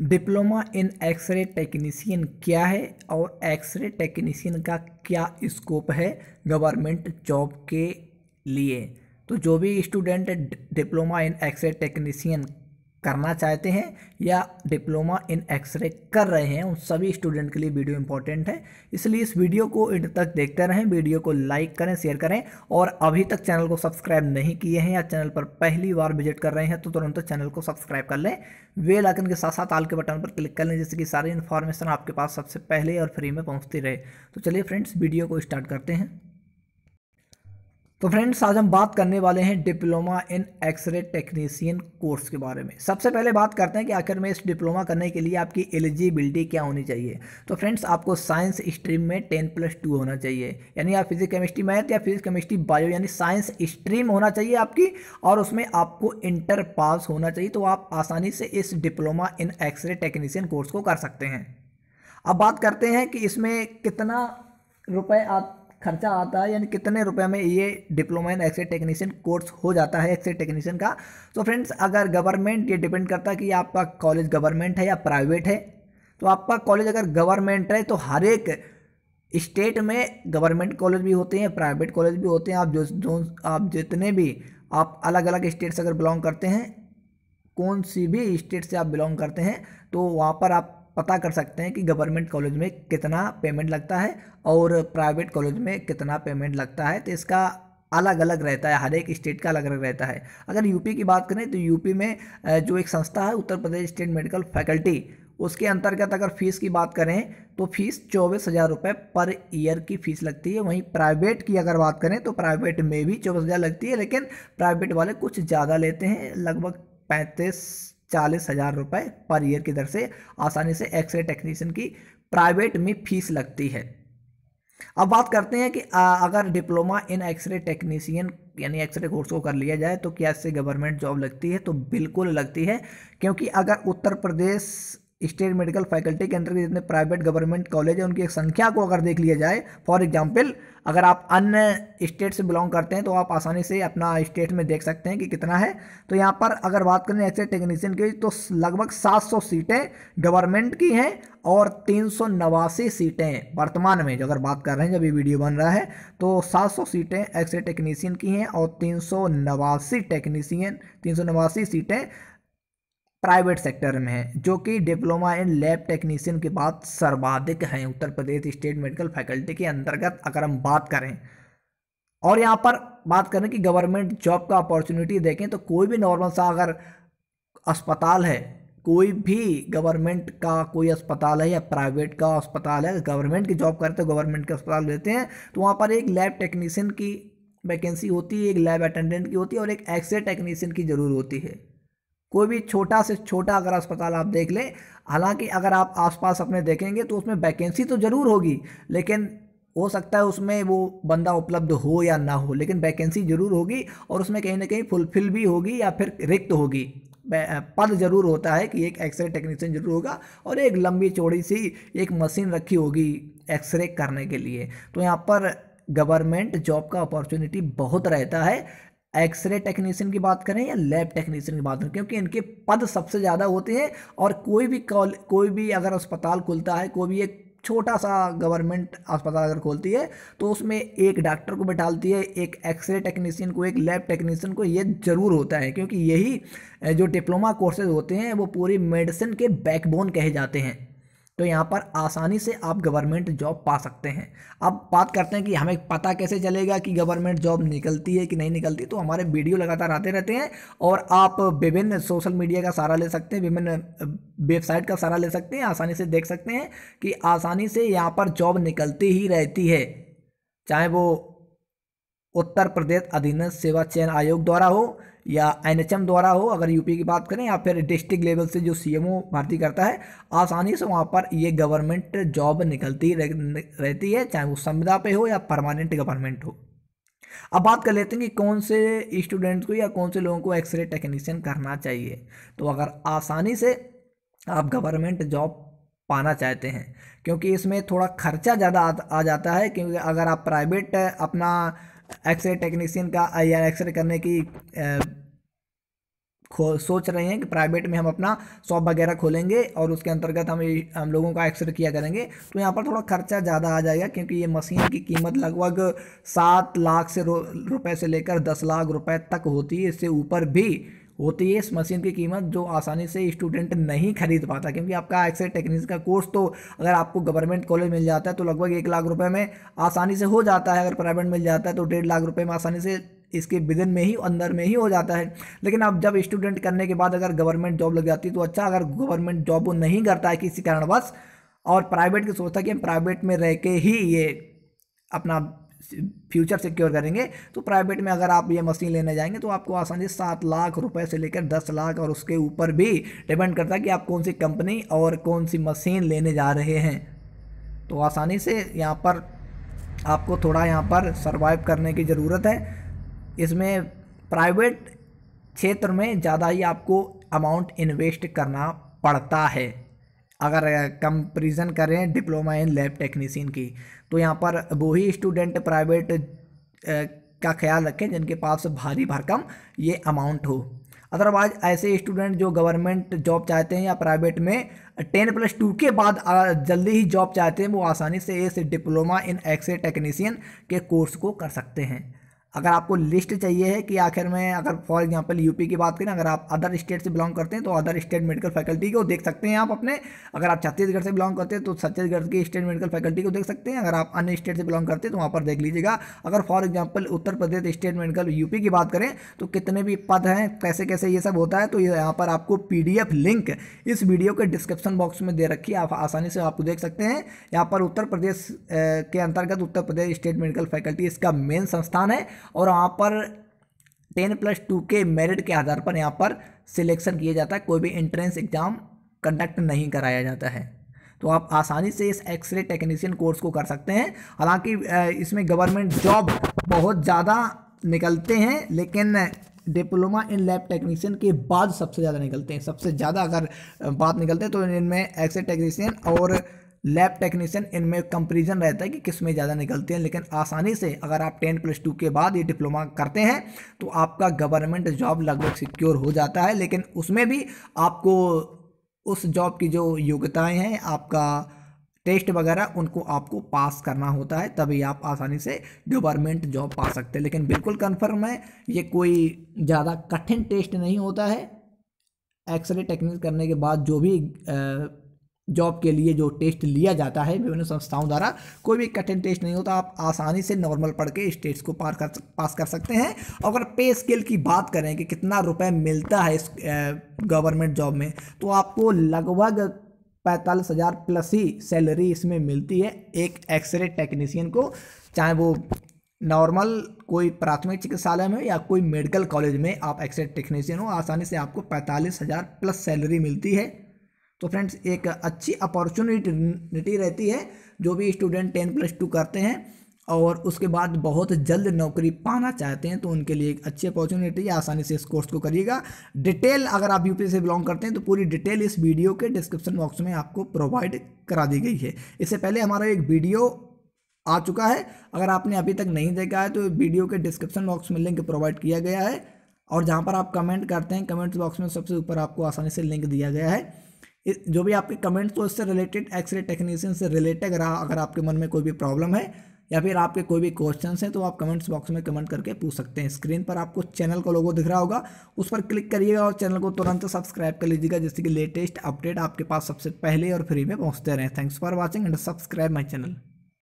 diploma in X ray technician क्या है और एक्सरे टेक्नीसियन का क्या स्कोप है गवर्नमेंट जॉब के लिए तो जो भी student diploma in X ray technician करना चाहते हैं या डिप्लोमा इन एक्सरे कर रहे हैं उन सभी स्टूडेंट के लिए वीडियो इंपॉर्टेंट है इसलिए इस वीडियो को इंड तक देखते रहें वीडियो को लाइक करें शेयर करें और अभी तक चैनल को सब्सक्राइब नहीं किए हैं या चैनल पर पहली बार विजिट कर रहे हैं तो तुरंत चैनल को सब्सक्राइब कर लें वे लाइकन के साथ साथ आल के बटन पर क्लिक कर लें जिससे कि सारी इन्फॉर्मेशन आपके पास सबसे पहले और फ्री में पहुँचती रहे तो चलिए फ्रेंड्स वीडियो को स्टार्ट करते हैं तो फ्रेंड्स आज हम बात करने वाले हैं diploma in X ray technician course के बारे में सबसे पहले बात करते हैं कि आखिर में इस डिप्लोमा करने के लिए आपकी एलिजिबिलिटी क्या होनी चाहिए तो फ्रेंड्स आपको साइंस स्ट्रीम में टेन प्लस टू होना चाहिए यानी आप फिजिक्स केमिस्ट्री मैथ या फिजिक्स केमिस्ट्री बायो यानी साइंस स्ट्रीम होना चाहिए आपकी और उसमें आपको इंटर पास होना चाहिए तो आप आसानी से इस diploma in X ray technician course को कर सकते हैं अब बात करते हैं कि इसमें कितना रुपये आप खर्चा आता है यानी कितने रुपए में ये diploma in X ray technician course हो जाता है एक्सरे टेक्नीशियन का तो फ्रेंड्स अगर गवर्नमेंट ये डिपेंड करता है कि आपका कॉलेज गवर्नमेंट है या प्राइवेट है तो आपका कॉलेज अगर गवर्नमेंट है तो हर एक स्टेट में गवर्नमेंट कॉलेज भी होते हैं प्राइवेट कॉलेज भी होते हैं आप जो जो आप जितने भी आप अलग अलग स्टेट से अगर बिलोंग करते हैं कौन सी भी स्टेट से आप बिलोंग करते हैं तो वहाँ पर आप पता कर सकते हैं कि गवर्नमेंट कॉलेज में कितना पेमेंट लगता है और प्राइवेट कॉलेज में कितना पेमेंट लगता है तो इसका अलग अलग रहता है हर एक स्टेट का अलग अलग रहता है अगर यूपी की बात करें तो यूपी में जो एक संस्था है Uttar Pradesh state medical faculty उसके अंतर्गत अगर फीस की बात करें तो फीस चौबीस हज़ार रुपये पर ईयर की फ़ीस लगती है वहीं प्राइवेट की अगर बात करें तो प्राइवेट में भी चौबीस हज़ार लगती है लेकिन प्राइवेट वाले कुछ ज़्यादा लेते हैं लगभग पैंतीस चालीस हज़ार रुपये पर ईयर की दर से आसानी से एक्सरे टेक्नीशियन की प्राइवेट में फीस लगती है अब बात करते हैं कि अगर डिप्लोमा इन एक्सरे टेक्नीशियन यानी एक्सरे कोर्स को कर लिया जाए तो क्या इससे गवर्नमेंट जॉब लगती है तो बिल्कुल लगती है क्योंकि अगर Uttar Pradesh state medical faculty के अंदर जितने प्राइवेट गवर्नमेंट कॉलेज हैं उनकी एक संख्या को अगर देख लिया जाए फॉर एग्जाम्पल अगर आप अन्य स्टेट से बिलोंग करते हैं तो आप आसानी से अपना स्टेट में देख सकते हैं कि कितना है तो यहाँ पर अगर बात करें एक्सरे टेक्नीशियन की तो लगभग 700 सीटें गवर्नमेंट की हैं और तीन सीटें वर्तमान में जो अगर बात कर रहे हैं जब ये वीडियो बन रहा है तो 700 सीटें एक्सरे टेक्नीशियन की हैं और तीन सौ टेक्नीसियन तीन सीटें प्राइवेट सेक्टर में है जो कि डिप्लोमा इन लैब टेक्नीशियन के बाद सर्वाधिक हैं Uttar Pradesh state medical faculty के अंतर्गत अगर हम बात करें और यहाँ पर बात करें कि गवर्नमेंट जॉब का अपॉर्चुनिटी देखें तो कोई भी नॉर्मल सा अगर अस्पताल है कोई भी गवर्नमेंट का कोई अस्पताल है या प्राइवेट का अस्पताल है गवर्नमेंट की जॉब करते हो गवर्नमेंट के अस्पताल लेते हैं तो वहाँ पर एक लैब टेक्नीशियन की वैकेंसी होती है एक लैब अटेंडेंट की होती है और एक एक्सरे टेक्नीशियन की ज़रूर होती है कोई भी छोटा से छोटा अगर अस्पताल आप देख लें हालांकि अगर आप आसपास अपने देखेंगे तो उसमें वैकेंसी तो ज़रूर होगी लेकिन हो सकता है उसमें वो बंदा उपलब्ध हो या ना हो लेकिन वैकेंसी ज़रूर होगी और उसमें कहीं ना कहीं फुलफिल भी होगी या फिर रिक्त होगी पद ज़रूर होता है कि एक एक्सरे टेक्नीशियन जरूर होगा और एक लंबी चौड़ी सी एक मशीन रखी होगी एक्सरे करने के लिए तो यहाँ पर गवर्नमेंट जॉब का अपॉर्चुनिटी बहुत रहता है एक्सरे टेक्नीशियन की बात करें या लैब टेक्नीशियन की बात करें क्योंकि इनके पद सबसे ज़्यादा होते हैं और कोई भी कॉल कोई भी अगर अस्पताल खुलता है कोई भी एक छोटा सा गवर्नमेंट अस्पताल अगर खोलती है तो उसमें एक डॉक्टर को बैठालती है एक एक्सरे टेक्नीशियन को एक लैब टेक्नीशियन को ये ज़रूर होता है क्योंकि यही जो डिप्लोमा कोर्सेज होते हैं वो पूरी मेडिसिन के बैकबोन कहे जाते हैं तो यहाँ पर आसानी से आप गवर्नमेंट जॉब पा सकते हैं अब बात करते हैं कि हमें पता कैसे चलेगा कि गवर्नमेंट जॉब निकलती है कि नहीं निकलती तो हमारे वीडियो लगातार आते रहते हैं और आप विभिन्न सोशल मीडिया का सहारा ले सकते हैं विभिन्न वेबसाइट का सहारा ले सकते हैं आसानी से देख सकते हैं कि आसानी से यहाँ पर जॉब निकलती ही रहती है चाहे वो उत्तर प्रदेश अधीन सेवा चयन आयोग द्वारा हो या एनएचएम द्वारा हो अगर यूपी की बात करें या फिर डिस्ट्रिक्ट लेवल से जो सीएमओ भर्ती करता है आसानी से वहाँ पर ये गवर्नमेंट जॉब निकलती रहती है चाहे वो संविदा पे हो या परमानेंट गवर्नमेंट हो अब बात कर लेते हैं कि कौन से स्टूडेंट्स को या कौन से लोगों को एक्सरे टेक्नीशियन करना चाहिए तो अगर आसानी से आप गवर्नमेंट जॉब पाना चाहते हैं क्योंकि इसमें थोड़ा खर्चा ज़्यादा आ जाता है क्योंकि अगर आप प्राइवेट अपना एक्सरे टेक्नीशियन का या एक्सरे करने की सोच रहे हैं कि प्राइवेट में हम अपना शॉप वगैरह खोलेंगे और उसके अंतर्गत हम हम लोगों का एक्सरे किया करेंगे तो यहाँ पर थोड़ा खर्चा ज़्यादा आ जाएगा क्योंकि ये मशीन की कीमत लगभग सात लाख से रुपए से लेकर दस लाख रुपए तक होती है इससे ऊपर भी होती है इस मशीन की कीमत जो आसानी से स्टूडेंट नहीं खरीद पाता क्योंकि आपका एक्सरे टेक्नीस का कोर्स तो अगर आपको गवर्नमेंट कॉलेज मिल जाता है तो लगभग एक लाख रुपये में आसानी से हो जाता है अगर प्राइवेट मिल जाता है तो डेढ़ लाख रुपये में आसानी से इसके विदिन में ही अंदर में ही हो जाता है लेकिन अब जब स्टूडेंट करने के बाद अगर गवर्नमेंट जॉब लग जाती है तो अच्छा अगर गवर्नमेंट जॉब वो नहीं करता है किसी कारणवश और प्राइवेट की सोचता है कि हम प्राइवेट में रह के ही ये अपना फ्यूचर सिक्योर करेंगे तो प्राइवेट में अगर आप ये मशीन लेने जाएंगे तो आपको आसानी से सात लाख रुपए से लेकर दस लाख और उसके ऊपर भी डिपेंड करता है कि आप कौन सी कंपनी और कौन सी मशीन लेने जा रहे हैं तो आसानी से यहाँ पर आपको थोड़ा यहाँ पर सर्वाइव करने की ज़रूरत है इसमें प्राइवेट क्षेत्र में ज़्यादा ही आपको अमाउंट इन्वेस्ट करना पड़ता है अगर कंपेरिजन करें डिप्लोमा इन लैब टेक्नीसिन की तो यहाँ पर वही स्टूडेंट प्राइवेट का ख्याल रखें जिनके पास भारी भरकम ये अमाउंट हो अदरवाइज ऐसे स्टूडेंट जो गवर्नमेंट जॉब चाहते हैं या प्राइवेट में टेन प्लस टू के बाद जल्दी ही जॉब चाहते हैं वो आसानी से इस डिप्लोमा इन एक्सरे टेक्नीसियन के कोर्स को कर सकते हैं अगर आपको लिस्ट चाहिए है कि आखिर में अगर फॉर एग्जांपल यूपी की बात करें अगर आप अदर स्टेट से बिलोंग करते हैं तो अदर स्टेट मेडिकल फैकल्टी को देख सकते हैं आप अपने अगर आप छत्तीसगढ़ से बिलोंग करते हैं तो छत्तीसगढ़ की स्टेट मेडिकल फैकल्टी को देख सकते हैं अगर आप अन्य स्टेट से बिलोंग करते हैं तो वहाँ पर देख लीजिएगा अगर for example Uttar Pradesh state medical UP की बात करें तो कितने भी पद हैं कैसे कैसे ये सब होता है तो यहाँ पर आपको पी लिंक इस वीडियो के डिस्क्रिप्शन बॉक्स में दे रखी है आप आसानी से आपको देख सकते हैं यहाँ पर उत्तर प्रदेश के अंतर्गत Uttar Pradesh state medical faculty इसका मेन संस्थान है और वहाँ पर टेन प्लस टू के मेरिट के आधार पर यहाँ पर सिलेक्शन किया जाता है कोई भी एंट्रेंस एग्ज़ाम कंडक्ट नहीं कराया जाता है तो आप आसानी से इस एक्सरे टेक्नीशियन कोर्स को कर सकते हैं हालांकि इसमें गवर्नमेंट जॉब बहुत ज़्यादा निकलते हैं लेकिन डिप्लोमा इन लैब टेक्नीशियन के बाद सबसे ज़्यादा निकलते हैं सबसे ज़्यादा अगर बात निकलते हैं तो इनमें एक्सरे टेक्नीशियन और लैब टेक्नीशियन इनमें कंपेरिजन रहता है कि किस में ज़्यादा निकलते हैं लेकिन आसानी से अगर आप टेन प्लस टू के बाद ये डिप्लोमा करते हैं तो आपका गवर्नमेंट जॉब लगभग सिक्योर हो जाता है लेकिन उसमें भी आपको उस जॉब की जो योग्यताएँ हैं आपका टेस्ट वगैरह उनको आपको पास करना होता है तभी आप आसानी से गवर्नमेंट जॉब पा सकते हैं लेकिन बिल्कुल कन्फर्म है ये कोई ज़्यादा कठिन टेस्ट नहीं होता है एक्सरे टेक्निक करने के बाद जो भी आ, जॉब के लिए जो टेस्ट लिया जाता है विभिन्न संस्थाओं द्वारा कोई भी कठिन टेस्ट नहीं होता आप आसानी से नॉर्मल पढ़ के इस टेस्ट को पार कर पास कर सकते हैं और अगर पे स्केल की बात करें कि कितना रुपए मिलता है इस गवर्नमेंट जॉब में तो आपको लगभग पैंतालीस हज़ार प्लस ही सैलरी इसमें मिलती है एक एक्सरे टेक्नीसियन को चाहे वो नॉर्मल कोई प्राथमिक चिकित्सालय में या कोई मेडिकल कॉलेज में आप एक्सरे टेक्नीसियन हो आसानी से आपको पैंतालीस हज़ार प्लस सैलरी मिलती है तो फ्रेंड्स एक अच्छी अपॉर्चुनिटी रहती है जो भी स्टूडेंट टेन प्लस टू करते हैं और उसके बाद बहुत जल्द नौकरी पाना चाहते हैं तो उनके लिए एक अच्छी अपॉर्चुनिटी आसानी से इस कोर्स को करिएगा डिटेल अगर आप यूपी से बिलोंग करते हैं तो पूरी डिटेल इस वीडियो के डिस्क्रिप्शन बॉक्स में आपको प्रोवाइड करा दी गई है इससे पहले हमारा एक वीडियो आ चुका है अगर आपने अभी तक नहीं देखा है तो वीडियो के डिस्क्रिप्शन बॉक्स में लिंक प्रोवाइड किया गया है और जहाँ पर आप कमेंट करते हैं कमेंट्स बॉक्स में सबसे ऊपर आपको आसानी से लिंक दिया गया है जो भी आपके कमेंट्स हो तो इससे रिलेटेड एक्सरे टेक्नीशियन से रिलेटेड अगर अगर आपके मन में कोई भी प्रॉब्लम है या फिर आपके कोई भी क्वेश्चन हैं तो आप कमेंट्स बॉक्स में कमेंट करके पूछ सकते हैं स्क्रीन पर आपको चैनल का लोगो दिख रहा होगा उस पर क्लिक करिएगा और चैनल को तुरंत सब्सक्राइब कर लीजिएगा जिससे कि लेटेस्ट अपडेट आपके पास सबसे पहले और फ्री में पहुँचते रहें thanks for watching and subscribe my channel